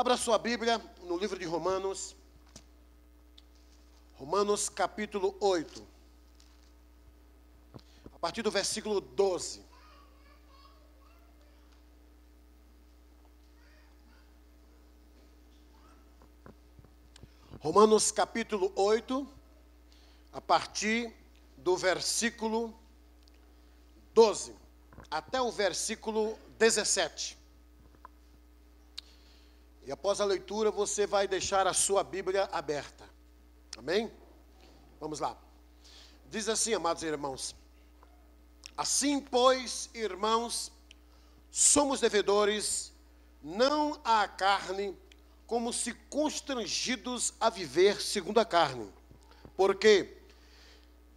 Abra sua Bíblia no livro de Romanos, Romanos capítulo 8, a partir do versículo 12. Romanos capítulo 8, a partir do versículo 12 até o versículo 17. E após a leitura, você vai deixar a sua Bíblia aberta. Amém? Vamos lá. Diz assim, amados irmãos: Assim, pois, irmãos, somos devedores, não à carne, como se constrangidos a viver segundo a carne. Porque,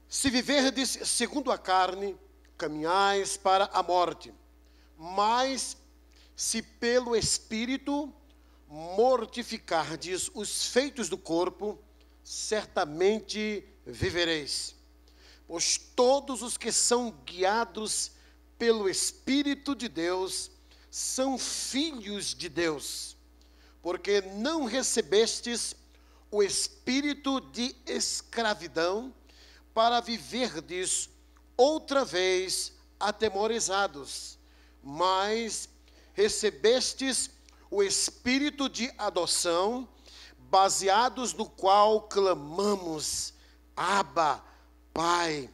se viverdes segundo a carne, caminhais para a morte. Mas, se pelo Espírito mortificardes os feitos do corpo, certamente vivereis. Pois todos os que são guiados pelo Espírito de Deus são filhos de Deus, porque não recebestes o espírito de escravidão para viverdes outra vez atemorizados, mas recebestes o espírito de adoção, baseados no qual clamamos, Abba, Pai.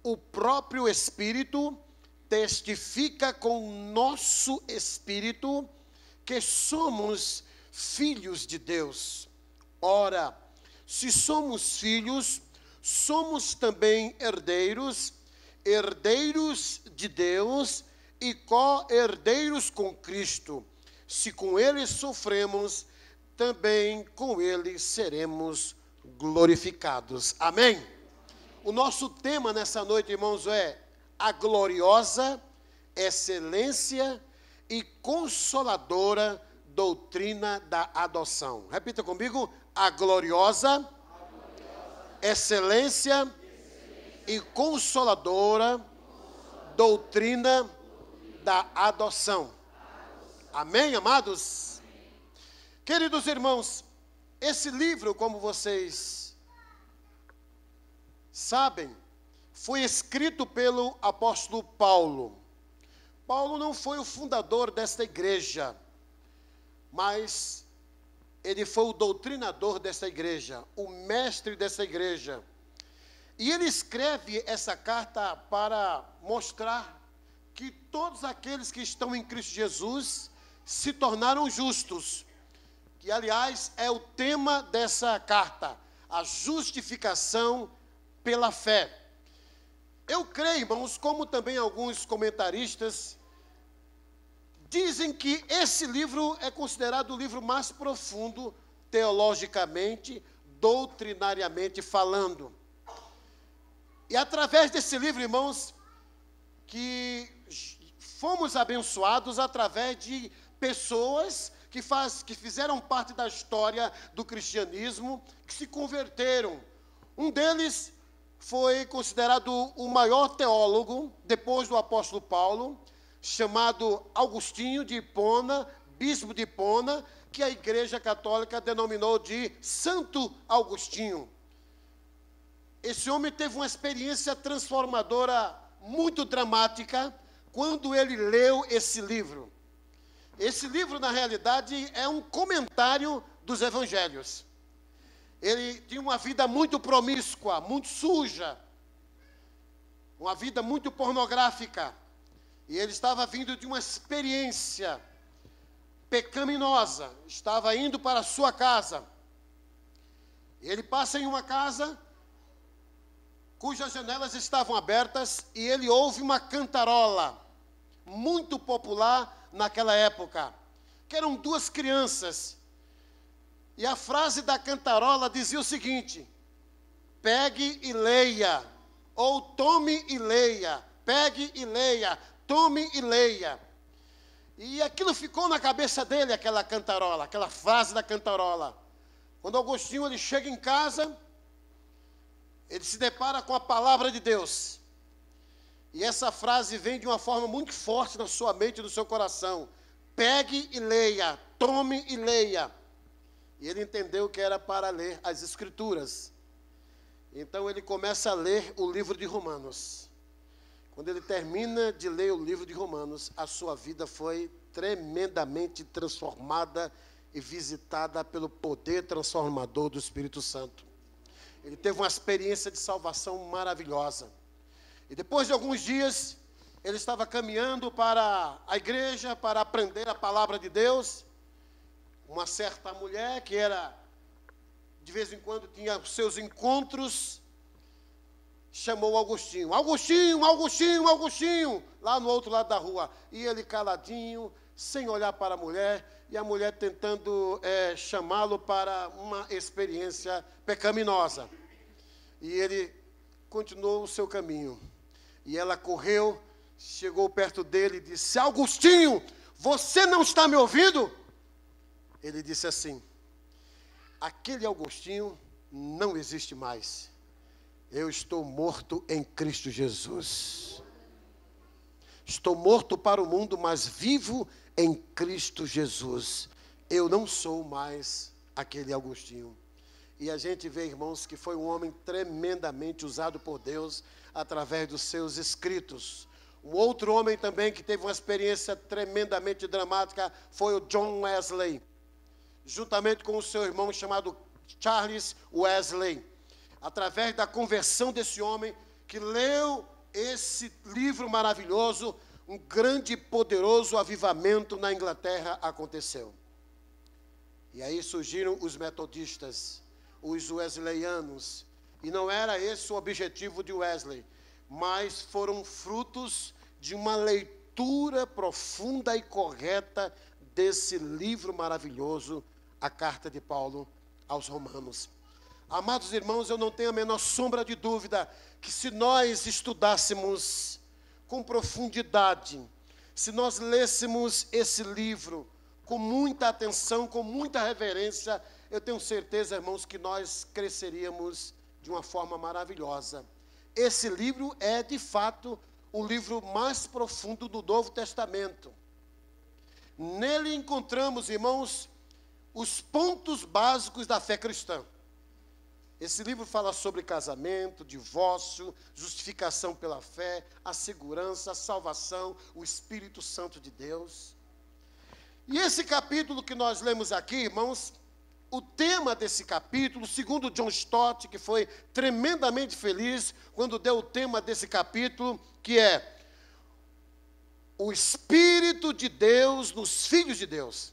O próprio Espírito testifica com o nosso espírito que somos filhos de Deus. Ora, se somos filhos, somos também herdeiros, herdeiros de Deus e co-herdeiros com Cristo se com ele sofremos, também com ele seremos glorificados. Amém? O nosso tema nessa noite, irmãos, é a gloriosa excelência e consoladora doutrina da adoção. Repita comigo: a gloriosa, excelência e consoladora doutrina da adoção. Amém, amados? Amém. Queridos irmãos, esse livro, como vocês sabem, foi escrito pelo apóstolo Paulo. Paulo não foi o fundador desta igreja, mas ele foi o doutrinador dessa igreja, o mestre dessa igreja. E ele escreve essa carta para mostrar que todos aqueles que estão em Cristo Jesus se tornaram justos, que aliás é o tema dessa carta, a justificação pela fé. Eu creio, irmãos, como também alguns comentaristas dizem que esse livro é considerado o livro mais profundo teologicamente, doutrinariamente falando. E através desse livro, irmãos, que fomos abençoados através de pessoas que, faz, que fizeram parte da história do cristianismo, que se converteram. Um deles foi considerado o maior teólogo depois do apóstolo Paulo, chamado Augustinho de Hipona, bispo de Hipona, que a Igreja Católica denominou de Santo Augustinho. Esse homem teve uma experiência transformadora muito dramática quando ele leu esse livro. Esse livro, na realidade, é um comentário dos evangelhos. Ele tinha uma vida muito promíscua, muito suja, uma vida muito pornográfica. E ele estava vindo de uma experiência pecaminosa, estava indo para a sua casa. Ele passa em uma casa cujas janelas estavam abertas e ele ouve uma cantarola muito popular naquela época, que eram duas crianças. E a frase da cantarola dizia o seguinte: pegue e leia, ou tome e leia, pegue e leia, tome e leia. E aquilo ficou na cabeça dele, aquela cantarola, aquela frase da cantarola. Quando Agostinho ele chega em casa, ele se depara com a palavra de Deus. E essa frase vem de uma forma muito forte na sua mente e no seu coração. Pegue e leia, tome e leia. E ele entendeu que era para ler as Escrituras. Então ele começa a ler o livro de Romanos. Quando ele termina de ler o livro de Romanos, a sua vida foi tremendamente transformada e visitada pelo poder transformador do Espírito Santo. Ele teve uma experiência de salvação maravilhosa. E depois de alguns dias, ele estava caminhando para a igreja para aprender a palavra de Deus. Uma certa mulher que era de vez em quando tinha seus encontros, chamou Augustinho. Augustinho, Augustinho, Augustinho, lá no outro lado da rua. E ele caladinho, sem olhar para a mulher, e a mulher tentando é, chamá-lo para uma experiência pecaminosa. E ele continuou o seu caminho. E ela correu, chegou perto dele e disse: Augustinho, você não está me ouvindo? Ele disse assim: Aquele Augustinho não existe mais. Eu estou morto em Cristo Jesus. Estou morto para o mundo, mas vivo em Cristo Jesus. Eu não sou mais aquele Augustinho. E a gente vê, irmãos, que foi um homem tremendamente usado por Deus através dos seus escritos. Um outro homem também que teve uma experiência tremendamente dramática foi o John Wesley, juntamente com o seu irmão chamado Charles Wesley. Através da conversão desse homem que leu esse livro maravilhoso, um grande e poderoso avivamento na Inglaterra aconteceu. E aí surgiram os metodistas os wesleyanos. E não era esse o objetivo de Wesley, mas foram frutos de uma leitura profunda e correta desse livro maravilhoso, a carta de Paulo aos Romanos. Amados irmãos, eu não tenho a menor sombra de dúvida que se nós estudássemos com profundidade, se nós lêssemos esse livro com muita atenção, com muita reverência, eu tenho certeza, irmãos, que nós cresceríamos de uma forma maravilhosa. Esse livro é, de fato, o livro mais profundo do Novo Testamento. Nele encontramos, irmãos, os pontos básicos da fé cristã. Esse livro fala sobre casamento, divórcio, justificação pela fé, a segurança, a salvação, o Espírito Santo de Deus. E esse capítulo que nós lemos aqui, irmãos, o tema desse capítulo, segundo John Stott, que foi tremendamente feliz quando deu o tema desse capítulo, que é o Espírito de Deus nos filhos de Deus.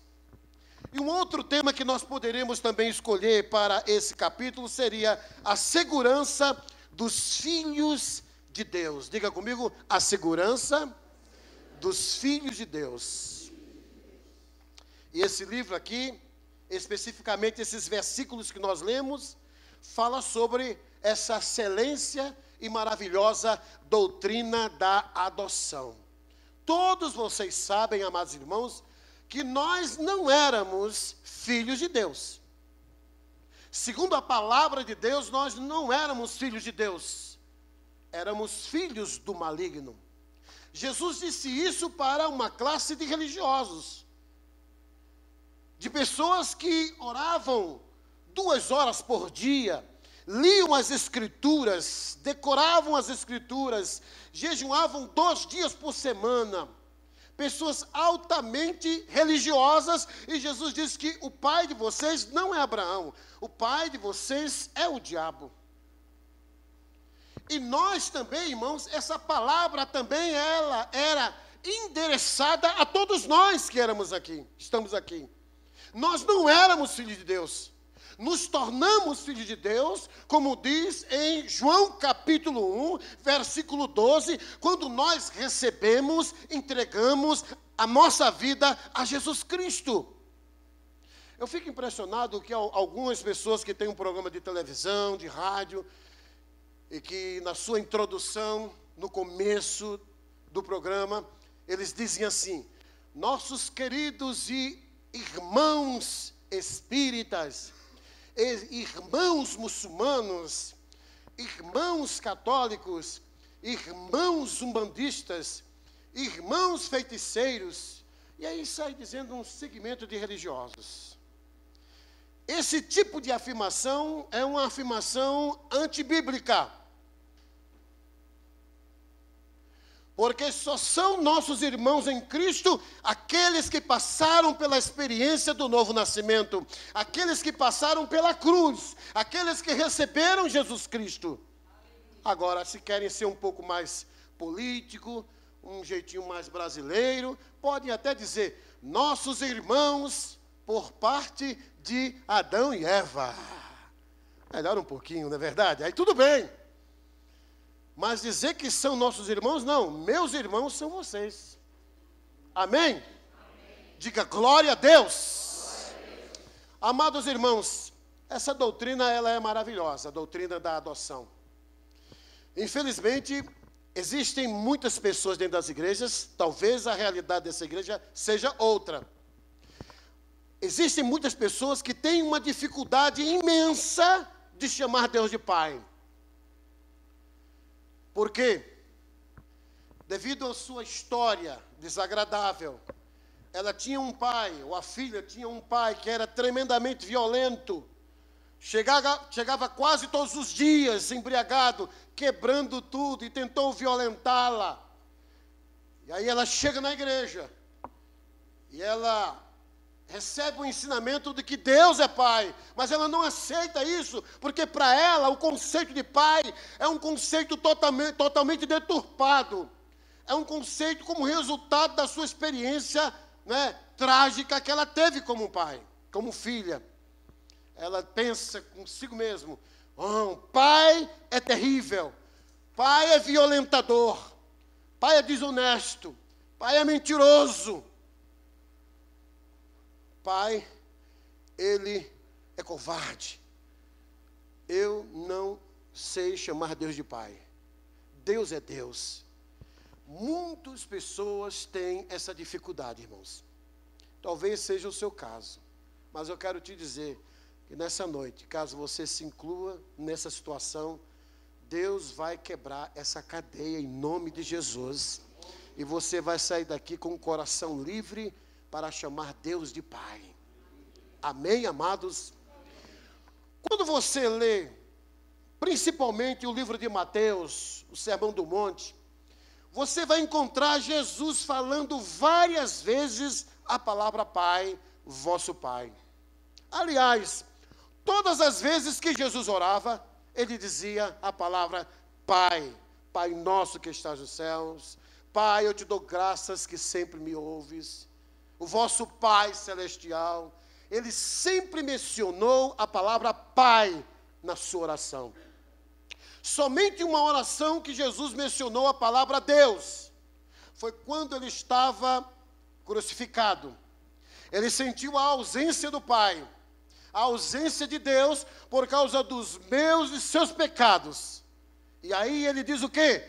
E um outro tema que nós poderíamos também escolher para esse capítulo seria a segurança dos filhos de Deus. Diga comigo, a segurança dos filhos de Deus. E esse livro aqui, especificamente esses versículos que nós lemos, fala sobre essa excelência e maravilhosa doutrina da adoção. Todos vocês sabem, amados irmãos, que nós não éramos filhos de Deus. Segundo a palavra de Deus, nós não éramos filhos de Deus, éramos filhos do maligno. Jesus disse isso para uma classe de religiosos de pessoas que oravam duas horas por dia, liam as escrituras, decoravam as escrituras, jejuavam dois dias por semana. Pessoas altamente religiosas, e Jesus diz que o pai de vocês não é Abraão, o pai de vocês é o diabo. E nós também, irmãos, essa palavra também ela era endereçada a todos nós que éramos aqui, estamos aqui. Nós não éramos filhos de Deus. Nos tornamos filhos de Deus, como diz em João capítulo 1, versículo 12, quando nós recebemos, entregamos a nossa vida a Jesus Cristo. Eu fico impressionado que algumas pessoas que têm um programa de televisão, de rádio, e que na sua introdução, no começo do programa, eles dizem assim: Nossos queridos e irmãos espíritas, irmãos muçulmanos, irmãos católicos, irmãos umbandistas, irmãos feiticeiros, e aí sai dizendo um segmento de religiosos. Esse tipo de afirmação é uma afirmação antibíblica. Porque só são nossos irmãos em Cristo aqueles que passaram pela experiência do novo nascimento, aqueles que passaram pela cruz, aqueles que receberam Jesus Cristo. Agora, se querem ser um pouco mais político, um jeitinho mais brasileiro, podem até dizer: nossos irmãos por parte de Adão e Eva. Melhor um pouquinho, não é verdade? Aí tudo bem. Mas dizer que são nossos irmãos, não. Meus irmãos são vocês. Amém? Amém. Diga glória a, glória a Deus. Amados irmãos, essa doutrina ela é maravilhosa, a doutrina da adoção. Infelizmente, existem muitas pessoas dentro das igrejas, talvez a realidade dessa igreja seja outra. Existem muitas pessoas que têm uma dificuldade imensa de chamar Deus de Pai. Porque, devido à sua história desagradável, ela tinha um pai, ou a filha tinha um pai que era tremendamente violento, chegava, chegava quase todos os dias embriagado, quebrando tudo e tentou violentá-la. E aí ela chega na igreja e ela recebe o ensinamento de que Deus é pai, mas ela não aceita isso, porque para ela o conceito de pai é um conceito totalmente, totalmente deturpado. É um conceito como resultado da sua experiência né, trágica que ela teve como pai, como filha. Ela pensa consigo mesmo: oh, pai é terrível, pai é violentador, pai é desonesto, pai é mentiroso, pai, ele é covarde. Eu não sei chamar Deus de pai. Deus é Deus. Muitas pessoas têm essa dificuldade, irmãos. Talvez seja o seu caso. Mas eu quero te dizer que nessa noite, caso você se inclua nessa situação, Deus vai quebrar essa cadeia em nome de Jesus. E você vai sair daqui com o coração livre para chamar Deus de Pai. Amém, amados? Quando você lê, principalmente o livro de Mateus, o Sermão do Monte, você vai encontrar Jesus falando várias vezes a palavra Pai, vosso Pai. Aliás, todas as vezes que Jesus orava, ele dizia a palavra Pai, Pai nosso que estás nos céus, Pai, eu te dou graças que sempre me ouves o vosso Pai Celestial, ele sempre mencionou a palavra Pai na sua oração. Somente uma oração que Jesus mencionou a palavra Deus foi quando ele estava crucificado. Ele sentiu a ausência do Pai, a ausência de Deus por causa dos meus e seus pecados. E aí ele diz o quê?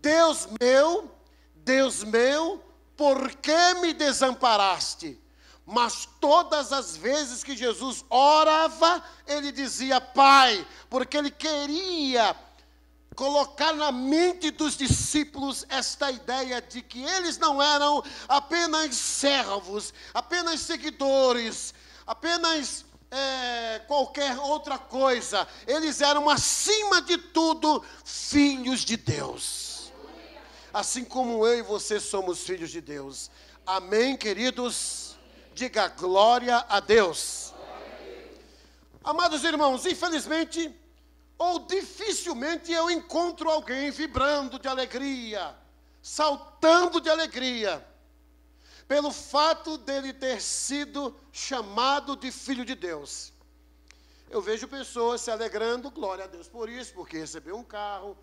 Deus meu, Deus meu, por que me desamparaste? Mas todas as vezes que Jesus orava, ele dizia Pai, porque ele queria colocar na mente dos discípulos esta ideia de que eles não eram apenas servos, apenas seguidores, apenas é, qualquer outra coisa, eles eram, acima de tudo, filhos de Deus assim como eu e você somos filhos de Deus. Amém, queridos? Diga glória a Deus. Amados irmãos, infelizmente ou dificilmente eu encontro alguém vibrando de alegria, saltando de alegria, pelo fato dele ter sido chamado de filho de Deus. Eu vejo pessoas se alegrando, glória a Deus por isso, porque recebeu um carro,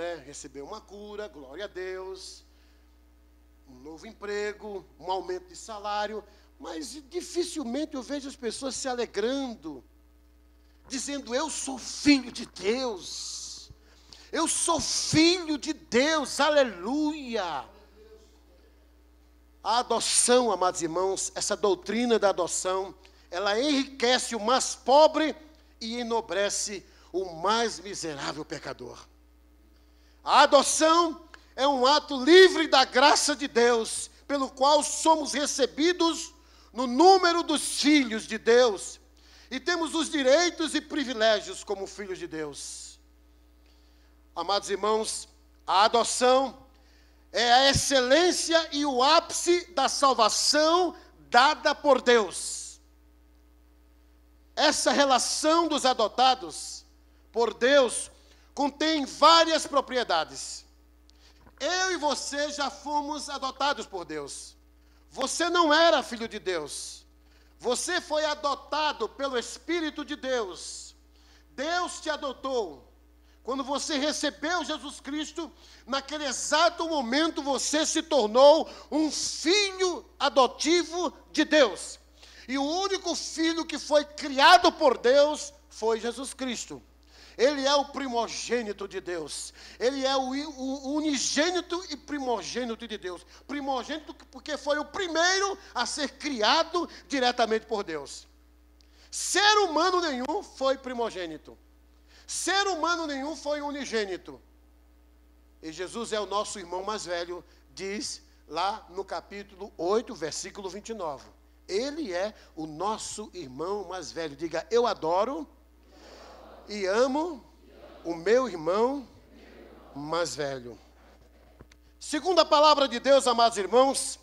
né, recebeu uma cura, glória a Deus, um novo emprego, um aumento de salário, mas dificilmente eu vejo as pessoas se alegrando, dizendo: Eu sou filho de Deus, eu sou filho de Deus, aleluia. A adoção, amados irmãos, essa doutrina da adoção, ela enriquece o mais pobre e enobrece o mais miserável pecador. A adoção é um ato livre da graça de Deus, pelo qual somos recebidos no número dos filhos de Deus e temos os direitos e privilégios como filhos de Deus. Amados irmãos, a adoção é a excelência e o ápice da salvação dada por Deus. Essa relação dos adotados por Deus contém várias propriedades. Eu e você já fomos adotados por Deus. Você não era filho de Deus. Você foi adotado pelo Espírito de Deus. Deus te adotou. Quando você recebeu Jesus Cristo, naquele exato momento você se tornou um filho adotivo de Deus. E o único filho que foi criado por Deus foi Jesus Cristo. Ele é o primogênito de Deus. Ele é o, unigênito e primogênito de Deus. Primogênito porque foi o primeiro a ser criado diretamente por Deus. Ser humano nenhum foi primogênito. Ser humano nenhum foi unigênito. E Jesus é o nosso irmão mais velho, diz lá no capítulo 8, versículo 29. Ele é o nosso irmão mais velho. Diga, eu adoro e amo o meu irmão mais velho. Segundo a palavra de Deus, amados irmãos,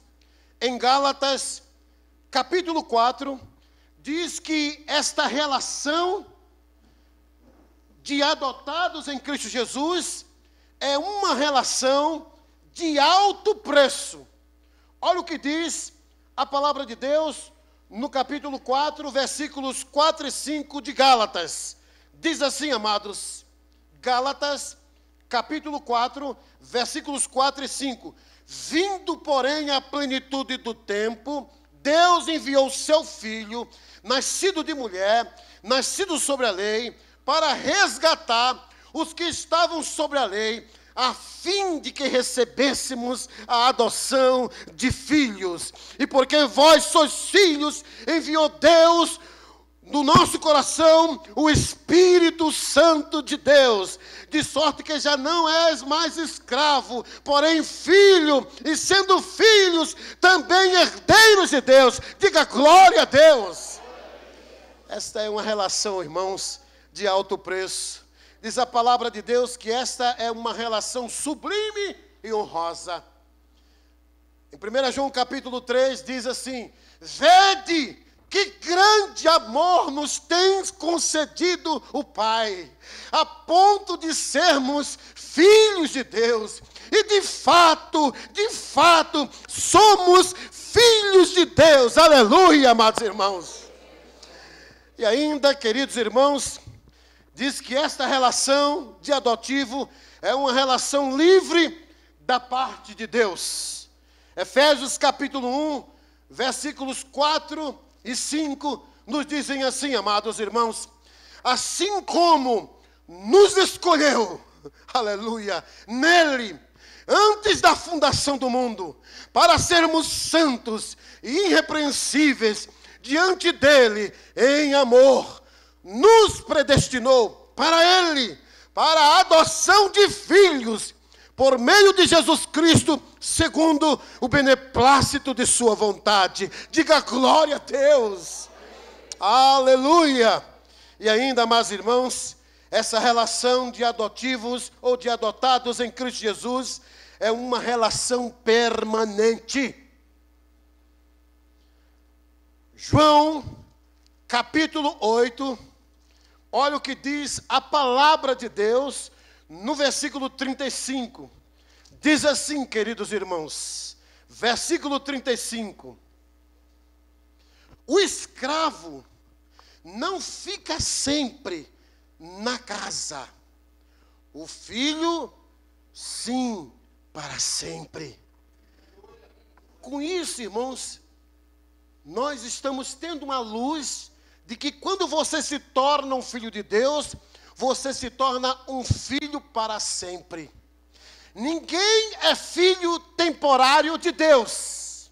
em Gálatas, capítulo 4, diz que esta relação de adotados em Cristo Jesus é uma relação de alto preço. Olha o que diz a palavra de Deus no capítulo 4, versículos 4 e 5 de Gálatas. Diz assim, amados, Gálatas, capítulo 4, versículos 4 e 5. Vindo, porém, à plenitude do tempo, Deus enviou seu filho, nascido de mulher, nascido sobre a lei, para resgatar os que estavam sobre a lei, a fim de que recebêssemos a adoção de filhos. E porque vós sois filhos, enviou Deus no nosso coração o Espírito Santo de Deus, de sorte que já não és mais escravo, porém filho, e sendo filhos, também herdeiros de Deus. Diga glória a Deus. Esta é uma relação, irmãos, de alto preço. Diz a palavra de Deus que esta é uma relação sublime e honrosa. Em 1 João capítulo 3 diz assim: Vede que grande amor nos tem concedido o Pai, a ponto de sermos filhos de Deus. E de fato, de fato, somos filhos de Deus. Aleluia, amados irmãos. E ainda, queridos irmãos, diz que esta relação de adotivo é uma relação livre da parte de Deus. Efésios capítulo 1, versículos 4 e 5 nos dizem assim, amados irmãos: assim como nos escolheu, aleluia, nele, antes da fundação do mundo, para sermos santos e irrepreensíveis diante dele, em amor, nos predestinou para ele, para a adoção de filhos por meio de Jesus Cristo, segundo o beneplácito de Sua vontade. Diga glória a Deus. Aleluia! E ainda, mais irmãos, essa relação de adotivos ou de adotados em Cristo Jesus é uma relação permanente. João, capítulo 8, olha o que diz a palavra de Deus no versículo 35, diz assim, queridos irmãos, versículo 35: O escravo não fica sempre na casa, o filho, sim, para sempre. Com isso, irmãos, nós estamos tendo uma luz de que quando você se torna um filho de Deus, você se torna um filho para sempre. Ninguém é filho temporário de Deus.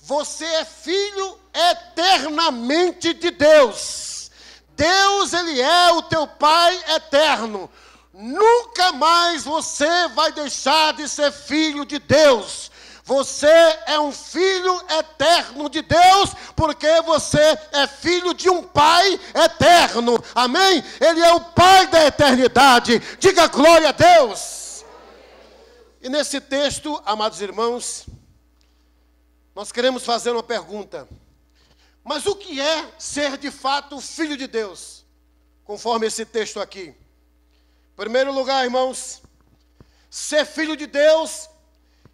Você é filho eternamente de Deus. Deus, Ele é o teu Pai eterno. Nunca mais você vai deixar de ser filho de Deus. Você é um filho eterno de Deus, porque você é filho de um Pai eterno. Amém? Ele é o Pai da eternidade. Diga glória a Deus. E nesse texto, amados irmãos, nós queremos fazer uma pergunta. Mas o que é ser de fato filho de Deus? Conforme esse texto aqui. Em primeiro lugar, irmãos, ser filho de Deus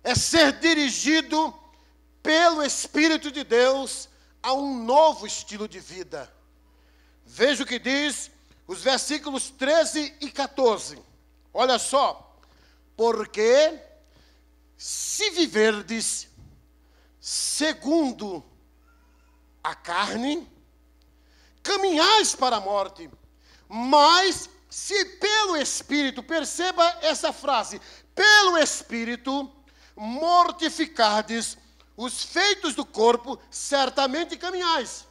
é ser dirigido pelo Espírito de Deus a um novo estilo de vida. Veja o que diz os versículos 13 e 14. Olha só. Porque se viverdes segundo a carne, caminhais para a morte, mas se pelo Espírito, perceba essa frase, pelo Espírito, mortificardes os feitos do corpo, certamente caminhais.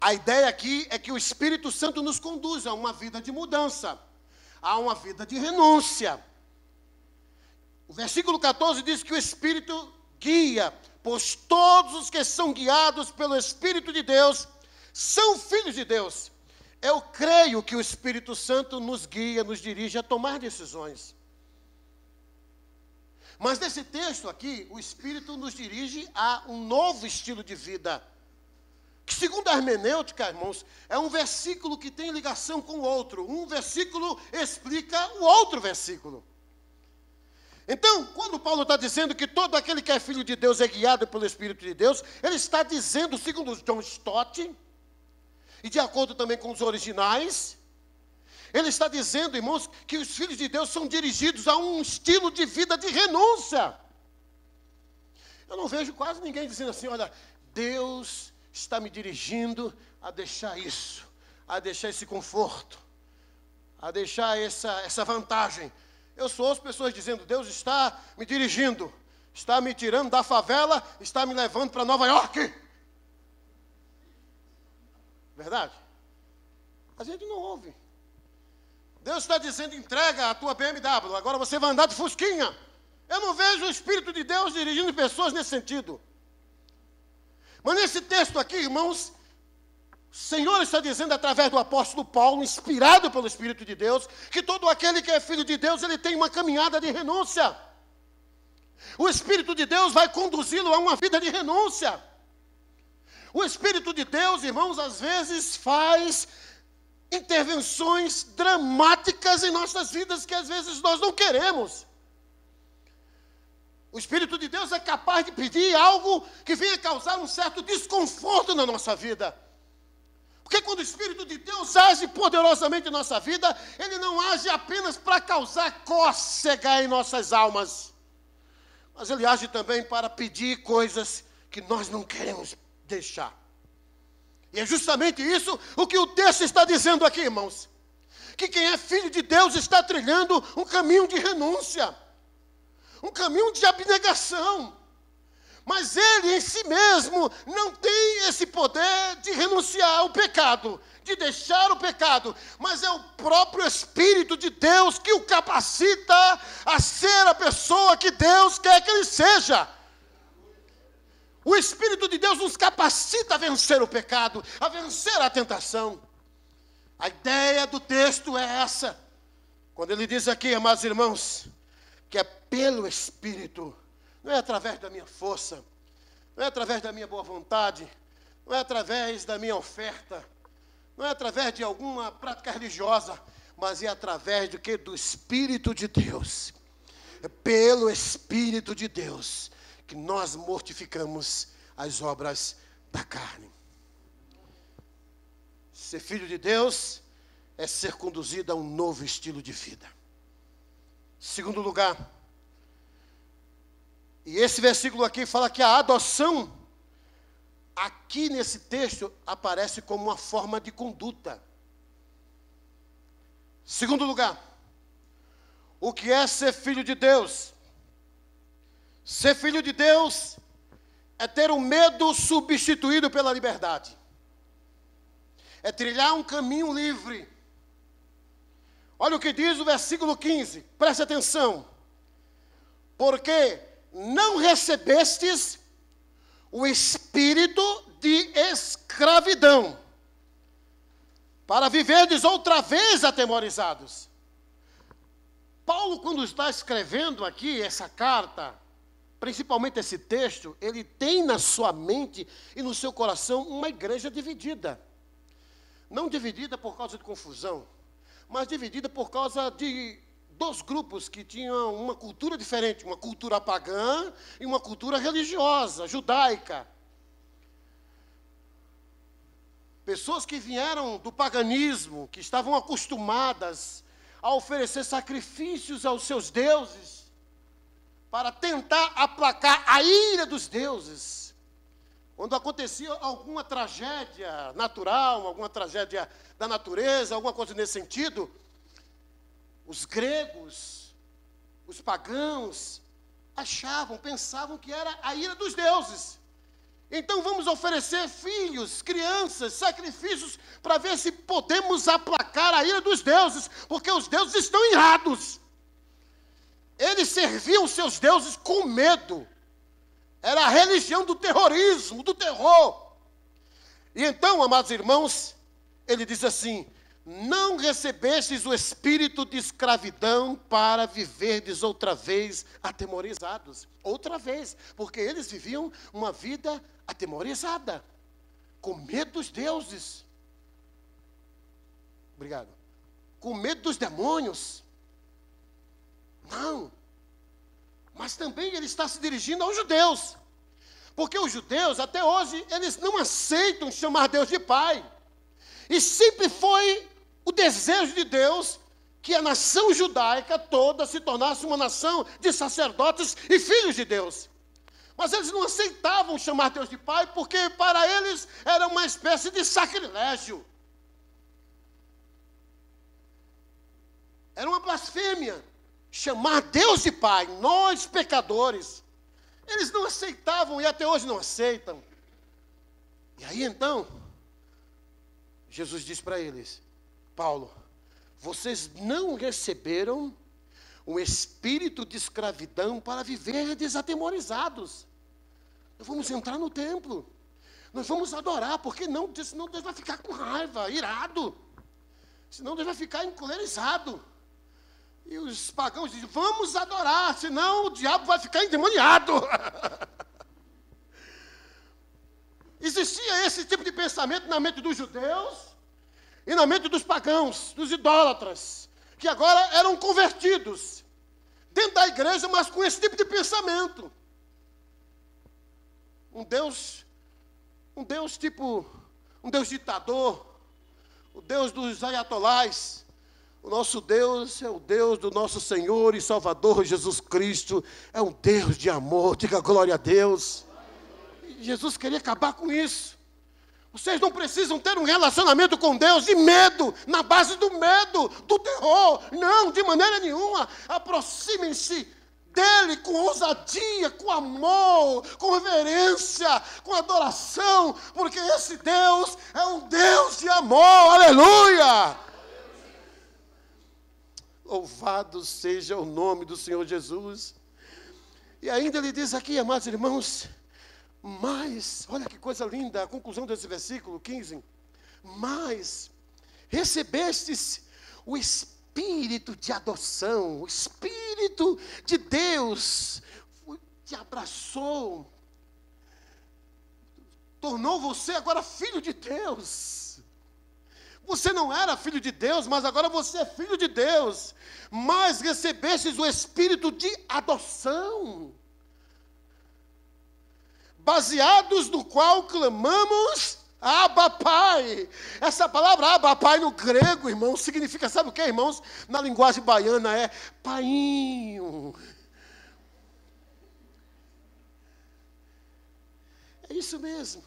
A ideia aqui é que o Espírito Santo nos conduz a uma vida de mudança, a uma vida de renúncia. O versículo 14 diz que o Espírito guia, pois todos os que são guiados pelo Espírito de Deus são filhos de Deus. Eu creio que o Espírito Santo nos guia, nos dirige a tomar decisões. Mas nesse texto aqui, o Espírito nos dirige a um novo estilo de vida. Que, segundo a hermenêutica, irmãos, é um versículo que tem ligação com o outro. Um versículo explica o outro versículo. Então, quando Paulo está dizendo que todo aquele que é filho de Deus é guiado pelo Espírito de Deus, ele está dizendo, segundo John Stott, e de acordo também com os originais, ele está dizendo, irmãos, que os filhos de Deus são dirigidos a um estilo de vida de renúncia. Eu não vejo quase ninguém dizendo assim: olha, Deus está me dirigindo a deixar isso, a deixar esse conforto, a deixar essa, essa vantagem. Eu sou as pessoas dizendo: Deus está me dirigindo, está me tirando da favela, está me levando para Nova York. Verdade? A gente não ouve. Deus está dizendo: entrega a tua BMW, agora você vai andar de fusquinha. Eu não vejo o Espírito de Deus dirigindo pessoas nesse sentido. Mas nesse texto aqui, irmãos, o Senhor está dizendo através do apóstolo Paulo, inspirado pelo Espírito de Deus, que todo aquele que é filho de Deus, ele tem uma caminhada de renúncia. O Espírito de Deus vai conduzi-lo a uma vida de renúncia. O Espírito de Deus, irmãos, às vezes faz intervenções dramáticas em nossas vidas que às vezes nós não queremos. O Espírito de Deus é capaz de pedir algo que venha causar um certo desconforto na nossa vida. Porque quando o Espírito de Deus age poderosamente em nossa vida, ele não age apenas para causar cócega em nossas almas, mas ele age também para pedir coisas que nós não queremos deixar. E é justamente isso o que o texto está dizendo aqui, irmãos. Que quem é filho de Deus está trilhando um caminho de renúncia, um caminho de abnegação. Mas ele em si mesmo não tem esse poder de renunciar ao pecado, de deixar o pecado, mas é o próprio Espírito de Deus que o capacita a ser a pessoa que Deus quer que ele seja. O Espírito de Deus nos capacita a vencer o pecado, a vencer a tentação. A ideia do texto é essa. Quando ele diz aqui, amados irmãos, que é pelo Espírito, não é através da minha força, não é através da minha boa vontade, não é através da minha oferta, não é através de alguma prática religiosa, mas é através do que do Espírito de Deus. É pelo Espírito de Deus que nós mortificamos as obras da carne. Ser filho de Deus é ser conduzido a um novo estilo de vida. Segundo lugar, e esse versículo aqui fala que a adoção, aqui nesse texto, aparece como uma forma de conduta. Segundo lugar, o que é ser filho de Deus? Ser filho de Deus é ter o medo substituído pela liberdade. É trilhar um caminho livre. Olha o que diz o versículo 15, preste atenção. Porque não recebestes o espírito de escravidão, para viverdes outra vez atemorizados. Paulo, quando está escrevendo aqui essa carta, principalmente esse texto, ele tem na sua mente e no seu coração uma igreja dividida. Não dividida por causa de confusão, mas dividida por causa de dois grupos que tinham uma cultura diferente, uma cultura pagã e uma cultura religiosa, judaica. Pessoas que vieram do paganismo, que estavam acostumadas a oferecer sacrifícios aos seus deuses, para tentar aplacar a ira dos deuses. Quando acontecia alguma tragédia natural, alguma tragédia da natureza, alguma coisa nesse sentido, os gregos, os pagãos, achavam, pensavam que era a ira dos deuses. Então vamos oferecer filhos, crianças, sacrifícios para ver se podemos aplacar a ira dos deuses, porque os deuses estão errados. Eles serviam seus deuses com medo. Era a religião do terrorismo, do terror. E então, amados irmãos, ele diz assim: Não recebestes o espírito de escravidão para viverdes outra vez atemorizados. Outra vez, porque eles viviam uma vida atemorizada, com medo dos deuses. Obrigado. Com medo dos demônios. Não. Mas também ele está se dirigindo aos judeus. Porque os judeus, até hoje, eles não aceitam chamar Deus de Pai. E sempre foi o desejo de Deus que a nação judaica toda se tornasse uma nação de sacerdotes e filhos de Deus. Mas eles não aceitavam chamar Deus de Pai, porque para eles era uma espécie de sacrilégio. Era uma blasfêmia chamar Deus de Pai, nós pecadores. Eles não aceitavam e até hoje não aceitam. E aí então, Jesus diz para eles: Paulo, vocês não receberam o espírito de escravidão para viver desatemorizados. Nós vamos entrar no templo, nós vamos adorar, porque não, senão Deus vai ficar com raiva, irado, senão Deus vai ficar encolerizado. E os pagãos dizem: vamos adorar, senão o diabo vai ficar endemoniado. Existia esse tipo de pensamento na mente dos judeus e na mente dos pagãos, dos idólatras, que agora eram convertidos dentro da igreja, mas com esse tipo de pensamento. Um Deus, um Deus tipo, um Deus ditador, o Deus dos ayatolás, o nosso Deus é o Deus do nosso Senhor e Salvador Jesus Cristo, é um Deus de amor, diga glória a Deus. Jesus queria acabar com isso. Vocês não precisam ter um relacionamento com Deus de medo, na base do medo, do terror. Não, de maneira nenhuma. Aproximem-se dele com ousadia, com amor, com reverência, com adoração, porque esse Deus é um Deus de amor. Aleluia! Louvado seja o nome do Senhor Jesus. E ainda ele diz aqui, amados irmãos, mas, olha que coisa linda, a conclusão desse versículo 15: Mas recebestes o espírito de adoção, o espírito de Deus te abraçou, tornou você agora filho de Deus. Você não era filho de Deus, mas agora você é filho de Deus. Mas recebestes o espírito de adoção, baseados no qual clamamos Abba Pai. Essa palavra Abba Pai no grego, irmão, significa, sabe o que, irmãos? Na linguagem baiana é paiinho. É isso mesmo.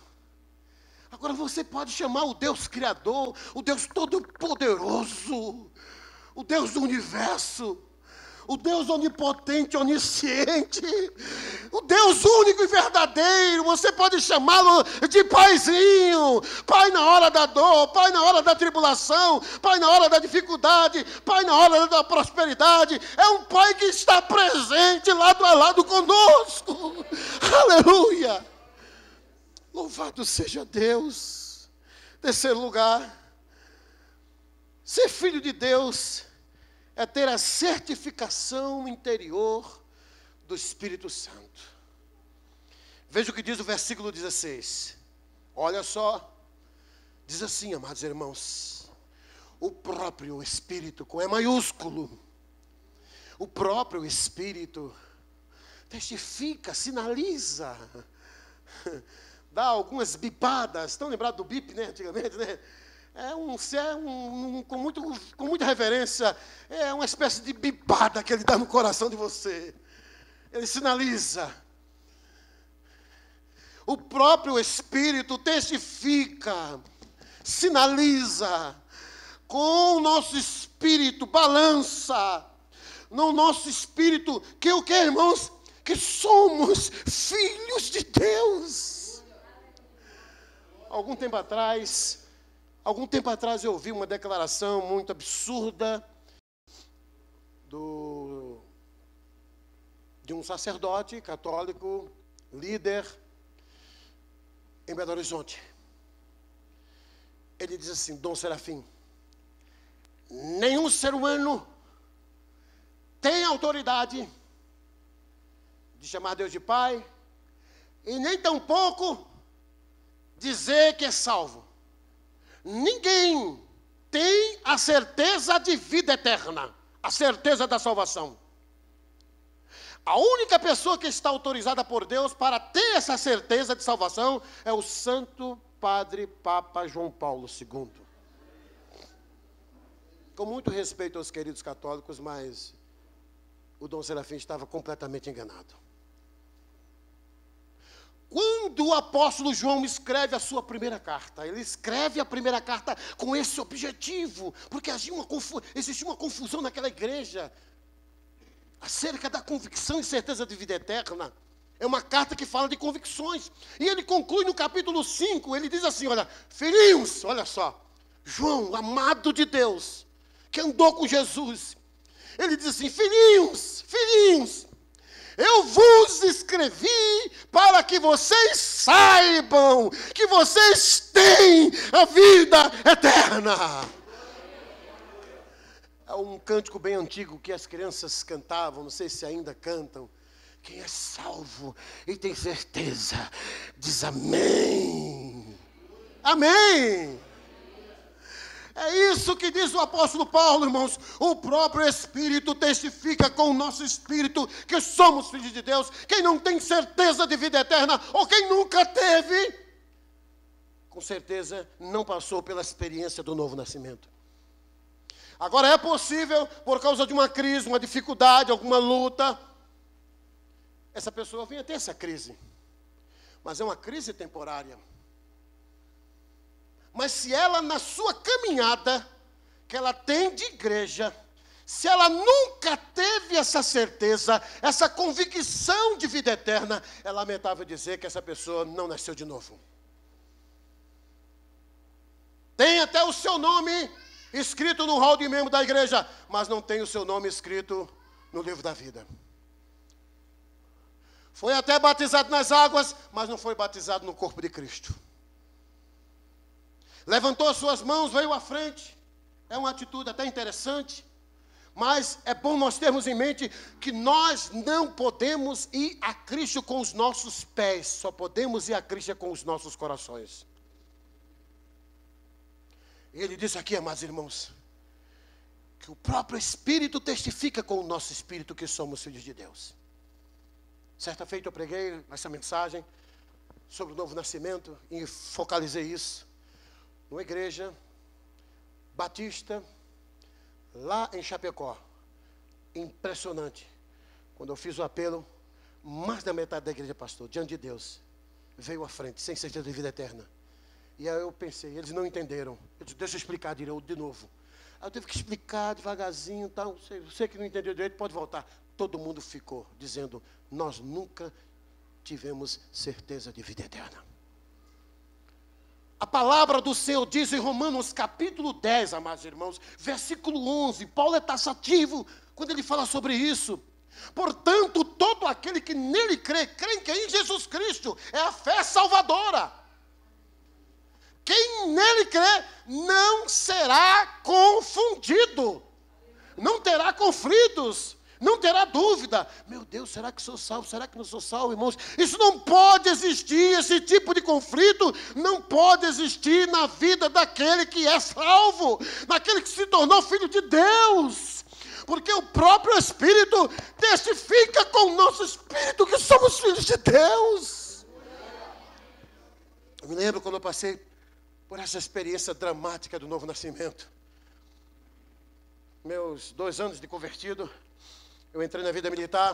Agora você pode chamar o Deus Criador, o Deus Todo-Poderoso, o Deus do Universo, o Deus Onipotente, Onisciente, o Deus único e verdadeiro. Você pode chamá-lo de Paizinho, Pai na hora da dor, Pai na hora da tribulação, Pai na hora da dificuldade, Pai na hora da prosperidade. É um Pai que está presente lado a lado conosco. Aleluia! Louvado seja Deus. Terceiro lugar, ser filho de Deus é ter a certificação interior do Espírito Santo. Veja o que diz o versículo 16. Olha só. Diz assim, amados irmãos: o próprio Espírito, com E maiúsculo, o próprio Espírito testifica, sinaliza dá algumas bipadas. Estão lembrados do bip, né? Antigamente, né? É um, é um, um, com, muito, com muita reverência, é uma espécie de bipada que ele dá no coração de você. Ele sinaliza. O próprio Espírito testifica, sinaliza, com o nosso espírito, balança, no nosso espírito, que o que, irmãos? Que somos filhos de Deus algum tempo atrás, algum tempo atrás eu ouvi uma declaração muito absurda do, de um sacerdote católico, líder, em Belo Horizonte. Ele diz assim: Dom Serafim, nenhum ser humano tem autoridade de chamar Deus de Pai, e nem tampouco dizer que é salvo. Ninguém tem a certeza de vida eterna, a certeza da salvação. A única pessoa que está autorizada por Deus para ter essa certeza de salvação é o Santo Padre Papa João Paulo II. Com muito respeito aos queridos católicos, mas o Dom Serafim estava completamente enganado. Quando o apóstolo João escreve a sua primeira carta, ele escreve a primeira carta com esse objetivo, porque uma existia uma confusão naquela igreja acerca da convicção e certeza de vida eterna. É uma carta que fala de convicções. E ele conclui no capítulo 5, ele diz assim: Olha, filhinhos, olha só, João, amado de Deus, que andou com Jesus, ele diz assim: Filhinhos, filhinhos, eu vos escrevi para que vocês saibam que vocês têm a vida eterna. É um cântico bem antigo que as crianças cantavam, não sei se ainda cantam. Quem é salvo e tem certeza, diz amém. Amém. É isso que diz o apóstolo Paulo, irmãos. O próprio Espírito testifica com o nosso Espírito que somos filhos de Deus. Quem não tem certeza de vida eterna, ou quem nunca teve, com certeza não passou pela experiência do novo nascimento. Agora, é possível, por causa de uma crise, uma dificuldade, alguma luta, essa pessoa venha ter essa crise. Mas é uma crise temporária. Mas se ela, na sua caminhada que ela tem de igreja, se ela nunca teve essa certeza, essa convicção de vida eterna, é lamentável dizer que essa pessoa não nasceu de novo. Tem até o seu nome escrito no hall de membro da igreja, mas não tem o seu nome escrito no livro da vida. Foi até batizado nas águas, mas não foi batizado no corpo de Cristo levantou as suas mãos, veio à frente. É uma atitude até interessante, mas é bom nós termos em mente que nós não podemos ir a Cristo com os nossos pés, só podemos ir a Cristo com os nossos corações. Ele disse aqui, amados irmãos, que o próprio Espírito testifica com o nosso Espírito que somos filhos de Deus. Certa feita eu preguei essa mensagem sobre o novo nascimento e focalizei isso numa igreja batista, lá em Chapecó. Impressionante. Quando eu fiz o apelo, mais da metade da igreja, pastor, diante de Deus, veio à frente, sem certeza de vida eterna. E aí eu pensei, eles não entenderam. Eu disse, deixa eu explicar direito de novo. Aí eu tive que explicar devagarzinho, tal. Você, você que não entendeu direito, pode voltar. Todo mundo ficou dizendo, nós nunca tivemos certeza de vida eterna. A palavra do Senhor diz em Romanos capítulo 10, amados irmãos, versículo 11. Paulo é taxativo quando ele fala sobre isso. Portanto, todo aquele que nele crê, crê em quem? Em Jesus Cristo. É a fé salvadora. Quem nele crê não será confundido, não terá conflitos, não terá dúvida. Meu Deus, será que sou salvo? Será que não sou salvo, irmãos? Isso não pode existir. Esse tipo de conflito não pode existir na vida daquele que é salvo, daquele que se tornou filho de Deus. Porque o próprio Espírito testifica com o nosso Espírito que somos filhos de Deus. Eu me lembro quando eu passei por essa experiência dramática do novo nascimento. Meus dois anos de convertido, eu entrei na vida militar,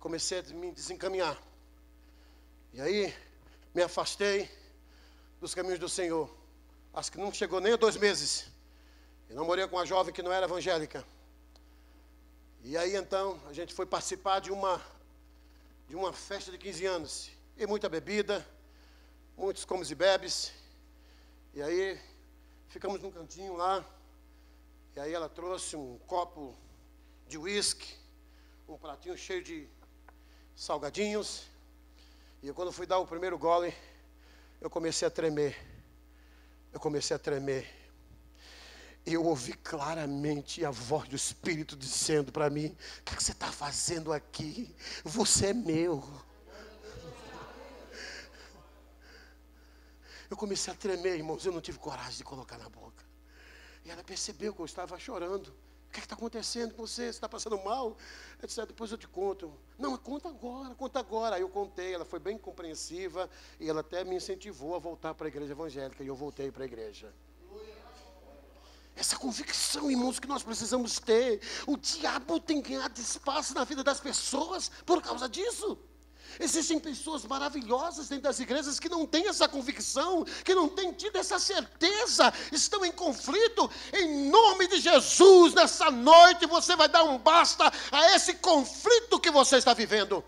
comecei a me desencaminhar. E aí, me afastei dos caminhos do Senhor. Acho que não chegou nem a dois meses. E namorei com uma jovem que não era evangélica. E aí então a gente foi participar de uma de uma festa de 15 anos. E muita bebida, muitos comes e bebes. E aí ficamos num cantinho lá. E aí ela trouxe um copo de uísque, um pratinho cheio de salgadinhos. E quando fui dar o primeiro gole, eu comecei a tremer. Eu comecei a tremer. Eu ouvi claramente a voz do Espírito dizendo para mim: O que, é que você está fazendo aqui? Você é meu. Eu comecei a tremer, irmãos, eu não tive coragem de colocar na boca. E ela percebeu que eu estava chorando que está acontecendo com você? Você está passando mal? Eu disse, depois eu te conto. Não, conta agora, conta agora. Aí eu contei, ela foi bem compreensiva e ela até me incentivou a voltar para a igreja evangélica e eu voltei para a igreja. Essa convicção, irmãos, que nós precisamos ter. O diabo tem ganhado espaço na vida das pessoas por causa disso. Existem pessoas maravilhosas dentro das igrejas que não têm essa convicção, que não têm tido essa certeza, estão em conflito. Em nome de Jesus, nessa noite você vai dar um basta a esse conflito que você está vivendo.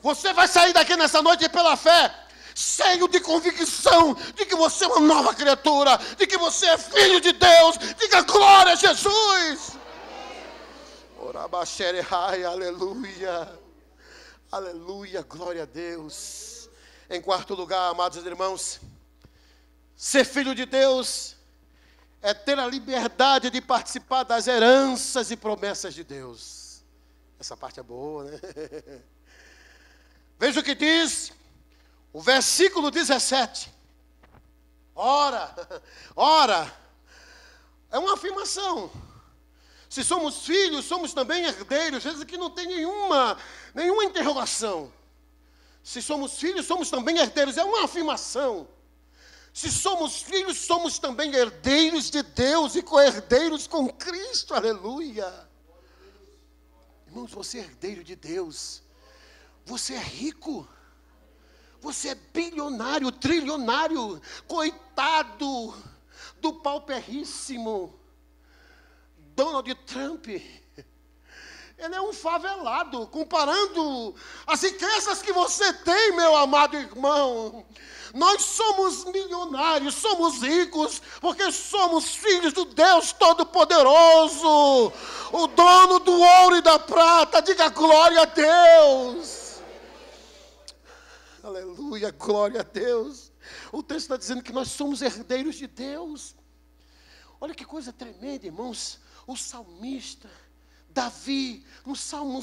Você vai sair daqui nessa noite pela fé, cheio de convicção de que você é uma nova criatura, de que você é filho de Deus. Diga glória a Jesus. Orabaxere, aleluia. Aleluia, glória a Deus. Em quarto lugar, amados irmãos, ser filho de Deus é ter a liberdade de participar das heranças e promessas de Deus. Essa parte é boa, né? Veja o que diz o versículo 17. Ora, ora, é uma afirmação. Se somos filhos, somos também herdeiros. Esse aqui não tem nenhuma, nenhuma interrogação. Se somos filhos, somos também herdeiros. É uma afirmação. Se somos filhos, somos também herdeiros de Deus e co-herdeiros com Cristo. Aleluia. Irmãos, você é herdeiro de Deus. Você é rico. Você é bilionário, trilionário, coitado do perríssimo. Donald Trump. Ele é um favelado, comparando as riquezas que você tem, meu amado irmão. Nós somos milionários, somos ricos, porque somos filhos do Deus Todo-Poderoso, o dono do ouro e da prata. Diga glória a Deus. Aleluia, glória a Deus. O texto está dizendo que nós somos herdeiros de Deus. Olha que coisa tremenda, irmãos. O salmista, Davi, no Salmo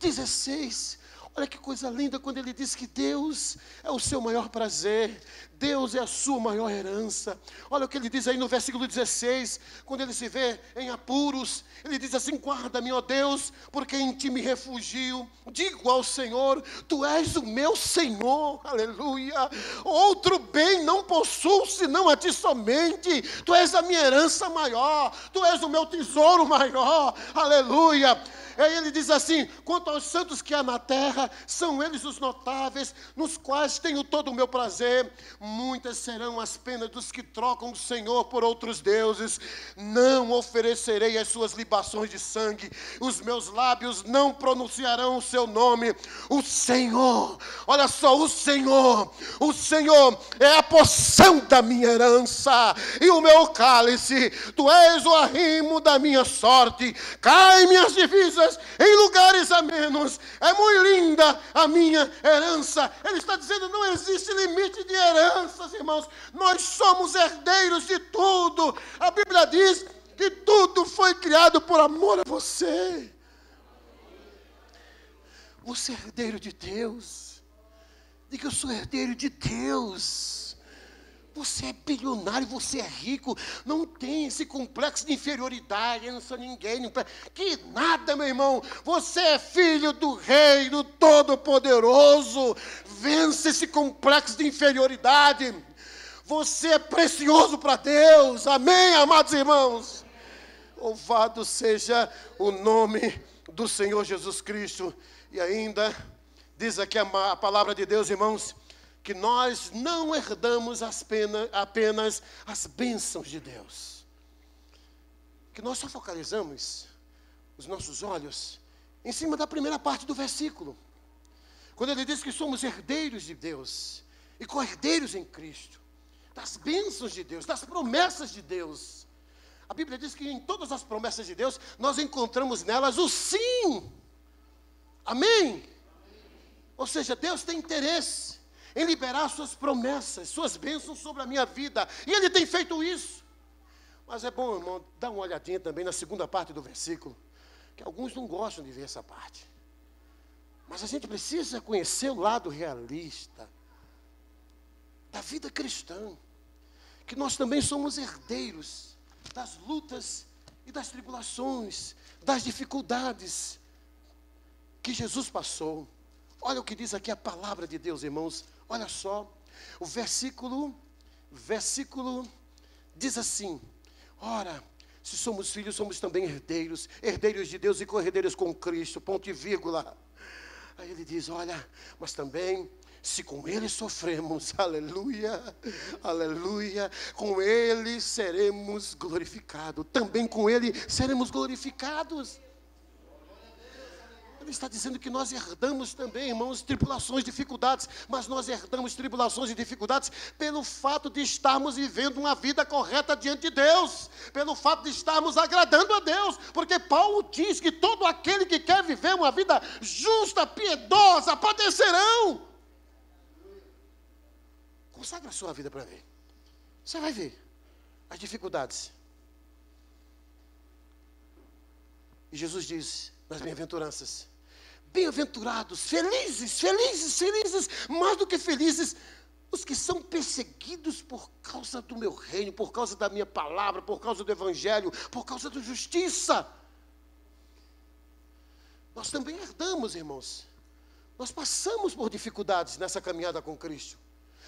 16, Olha que coisa linda quando ele diz que Deus é o seu maior prazer, Deus é a sua maior herança. Olha o que ele diz aí no versículo 16, quando ele se vê em apuros, ele diz assim: Guarda-me, ó Deus, porque em ti me refugio. Digo ao Senhor: Tu és o meu Senhor, aleluia. Outro bem não possuo senão a ti somente. Tu és a minha herança maior, tu és o meu tesouro maior, aleluia. Aí ele diz assim: quanto aos santos que há na terra, são eles os notáveis, nos quais tenho todo o meu prazer Muitas serão as penas dos que trocam o Senhor por outros deuses. Não oferecerei as suas libações de sangue. Os meus lábios não pronunciarão o seu nome. O Senhor, olha só, o Senhor, o Senhor é a porção da minha herança e o meu cálice. Tu és o arrimo da minha sorte. Cai minhas divisas em lugares a menos. É muito linda a minha herança. Ele está dizendo: não existe limite de herança heranças, irmãos. Nós somos herdeiros de tudo. A Bíblia diz que tudo foi criado por amor a você. Você é herdeiro de Deus. Diga, eu sou herdeiro de Deus. Você é bilionário, você é rico, não tem esse complexo de inferioridade, eu não sou ninguém. Não... Que nada, meu irmão. Você é filho do Rei, do Todo-Poderoso. Vence esse complexo de inferioridade. Você é precioso para Deus. Amém, amados irmãos. Louvado seja o nome do Senhor Jesus Cristo. E ainda diz aqui a, a palavra de Deus, irmãos que nós não herdamos pena, apenas as bênçãos de Deus, que nós só focalizamos os nossos olhos em cima da primeira parte do versículo, quando ele diz que somos herdeiros de Deus e co-herdeiros em Cristo, das bênçãos de Deus, das promessas de Deus. A Bíblia diz que em todas as promessas de Deus, nós encontramos nelas o sim. Amém? Amém. Ou seja, Deus tem interesse em liberar suas promessas, suas bênçãos sobre a minha vida. E ele tem feito isso. Mas é bom, irmão, dar uma olhadinha também na segunda parte do versículo, que alguns não gostam de ver essa parte. Mas a gente precisa conhecer o lado realista da vida cristã, que nós também somos herdeiros das lutas e das tribulações, das dificuldades que Jesus passou. Olha o que diz aqui a palavra de Deus, irmãos, Olha só, o versículo, versículo diz assim: Ora, se somos filhos, somos também herdeiros, herdeiros de Deus e corredeiros com Cristo, ponto e vírgula. Aí ele diz: Olha, mas também se com Ele sofremos, aleluia, aleluia, com Ele seremos glorificados, também com Ele seremos glorificados. Bíblia está dizendo que nós herdamos também, irmãos, tribulações, dificuldades, mas nós herdamos tribulações e dificuldades pelo fato de estarmos vivendo uma vida correta diante de Deus, pelo fato de estarmos agradando a Deus, porque Paulo diz que todo aquele que quer viver uma vida justa, piedosa, padecerão. Consagra a sua vida para mim. Você vai ver as dificuldades. E Jesus diz nas bem-aventuranças: Bem-aventurados, felizes, felizes, felizes, mais do que felizes, os que são perseguidos por causa do meu reino, por causa da minha palavra, por causa do evangelho, por causa da justiça. Nós também herdamos, irmãos. Nós passamos por dificuldades nessa caminhada com Cristo.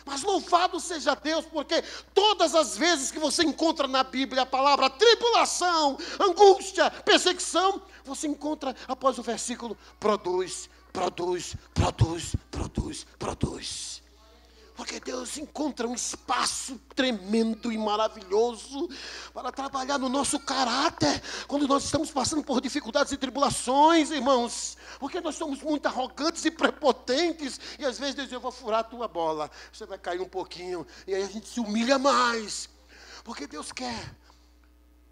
Mas louvado seja Deus, porque todas as vezes que você encontra na Bíblia a palavra tribulação, angústia, perseguição, você encontra após o versículo produz, produz, produz, produz, produz. Porque Deus encontra um espaço tremendo e maravilhoso para trabalhar no nosso caráter quando nós estamos passando por dificuldades e tribulações, irmãos. Porque nós somos muito arrogantes e prepotentes. E às vezes Deus, eu vou furar a tua bola. Você vai cair um pouquinho. E aí a gente se humilha mais. Porque Deus quer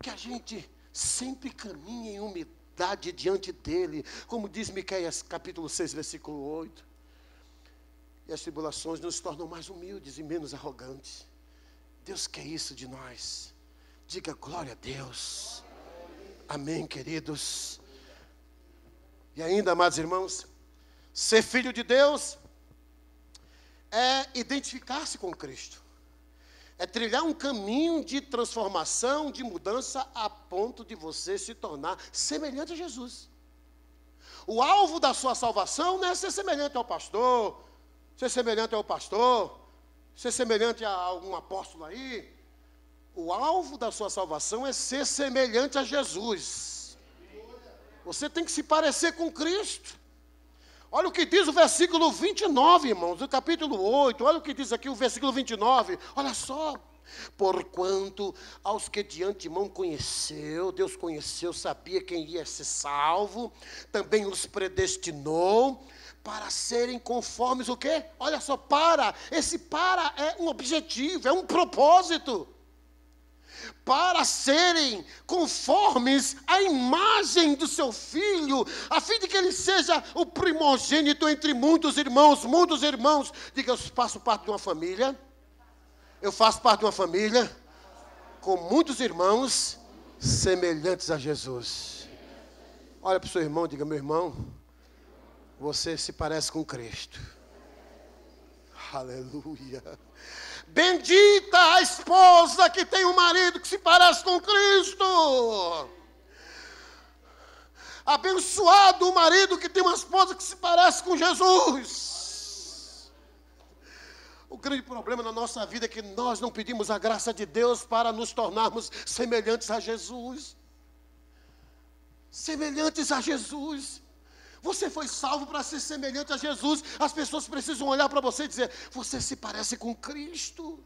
que a gente sempre caminhe em humildade diante dEle. Como diz Miqueias capítulo 6, versículo 8. E as tribulações nos tornam mais humildes e menos arrogantes. Deus quer isso de nós. Diga glória a Deus. Amém, queridos. E ainda, amados irmãos, ser filho de Deus é identificar-se com Cristo, é trilhar um caminho de transformação, de mudança, a ponto de você se tornar semelhante a Jesus. O alvo da sua salvação não é ser semelhante ao pastor, ser é semelhante ao pastor, ser é semelhante a algum apóstolo aí. O alvo da sua salvação é ser semelhante a Jesus. Você tem que se parecer com Cristo. Olha o que diz o versículo 29, irmãos, do capítulo 8. Olha o que diz aqui o versículo 29. Olha só. Porquanto aos que de antemão conheceu, Deus conheceu, sabia quem ia ser salvo, também os predestinou para serem conformes o quê? Olha só, para. Esse para é um objetivo, é um propósito. Para serem conformes à imagem do seu filho, a fim de que ele seja o primogênito entre muitos irmãos, muitos irmãos. Diga, eu faço parte de uma família. Eu faço parte de uma família com muitos irmãos semelhantes a Jesus. Olha para o seu irmão, diga, meu irmão, você se parece com Cristo. Aleluia. Bendita a esposa que tem um marido que se parece com Cristo. Abençoado o marido que tem uma esposa que se parece com Jesus. O grande problema na nossa vida é que nós não pedimos a graça de Deus para nos tornarmos semelhantes a Jesus. Semelhantes a Jesus. Você foi salvo para ser semelhante a Jesus. As pessoas precisam olhar para você e dizer: Você se parece com Cristo.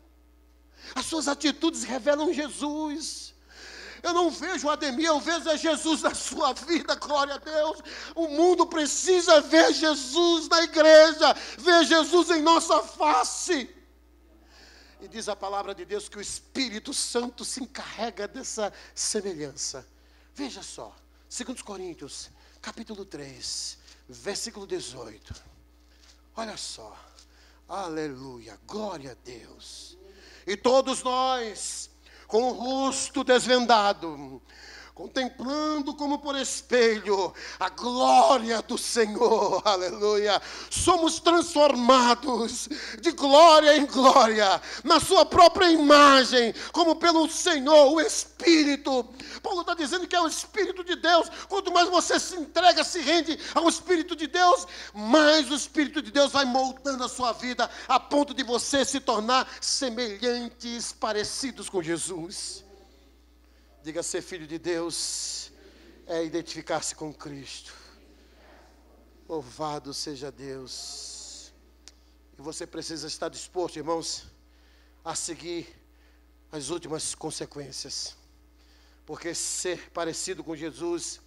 As suas atitudes revelam Jesus. Eu não vejo Ademir, eu vejo é Jesus na sua vida, glória a Deus. O mundo precisa ver Jesus na igreja, ver Jesus em nossa face. E diz a palavra de Deus que o Espírito Santo se encarrega dessa semelhança. Veja só, segundo os Coríntios capítulo 3, versículo 18. Olha só. Aleluia, glória a Deus. E todos nós, com o rosto desvendado, contemplando como por espelho a glória do Senhor, aleluia. Somos transformados de glória em glória, na Sua própria imagem, como pelo Senhor, o Espírito. Paulo está dizendo que é o Espírito de Deus. Quanto mais você se entrega, se rende ao Espírito de Deus, mais o Espírito de Deus vai moldando a sua vida, a ponto de você se tornar semelhantes, parecidos com Jesus. Diga ser filho de Deus é identificar-se com Cristo. Louvado seja Deus. E você precisa estar disposto, irmãos, a seguir as últimas consequências. Porque ser parecido com Jesus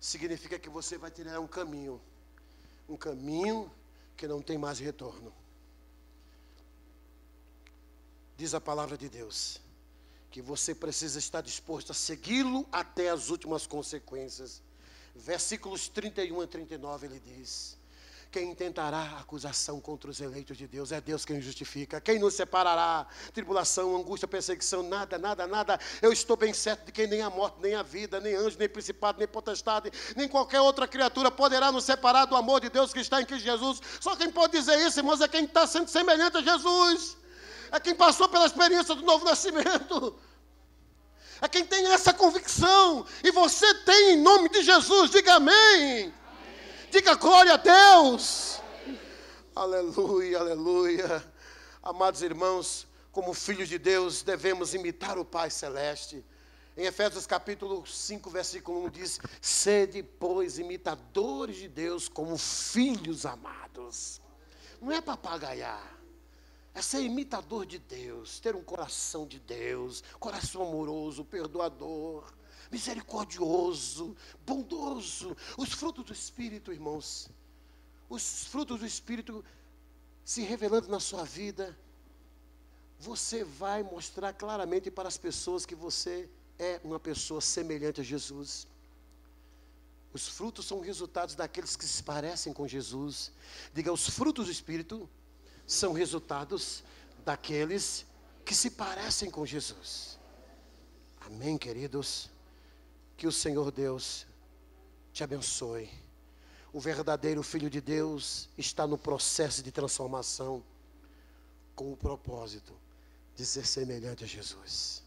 significa que você vai ter um caminho. Um caminho que não tem mais retorno. Diz a palavra de Deus que você precisa estar disposto a segui-lo até as últimas consequências. Versículos 31 a 39 ele diz: Quem tentará acusação contra os eleitos de Deus? É Deus quem justifica. Quem nos separará? Tribulação, angústia, perseguição, nada, nada, nada. Eu estou bem certo de que nem a morte, nem a vida, nem anjo, nem principado, nem potestade, nem qualquer outra criatura poderá nos separar do amor de Deus que está em Cristo Jesus. Só quem pode dizer isso, irmãos, é quem está sendo semelhante a Jesus é quem passou pela experiência do novo nascimento, é quem tem essa convicção, e você tem em nome de Jesus, diga amém, amém. diga glória a Deus, amém. aleluia, aleluia. Amados irmãos, como filhos de Deus, devemos imitar o Pai Celeste. Em Efésios capítulo 5, versículo 1 diz: Sede, pois, imitadores de Deus como filhos amados. Não é para papagaiar é ser imitador de Deus, ter um coração de Deus, coração amoroso, perdoador, misericordioso, bondoso. Os frutos do Espírito, irmãos, os frutos do Espírito se revelando na sua vida, você vai mostrar claramente para as pessoas que você é uma pessoa semelhante a Jesus. Os frutos são resultados daqueles que se parecem com Jesus. Diga, os frutos do Espírito são resultados daqueles que se parecem com Jesus. Amém, queridos? Que o Senhor Deus te abençoe. O verdadeiro Filho de Deus está no processo de transformação com o propósito de ser semelhante a Jesus.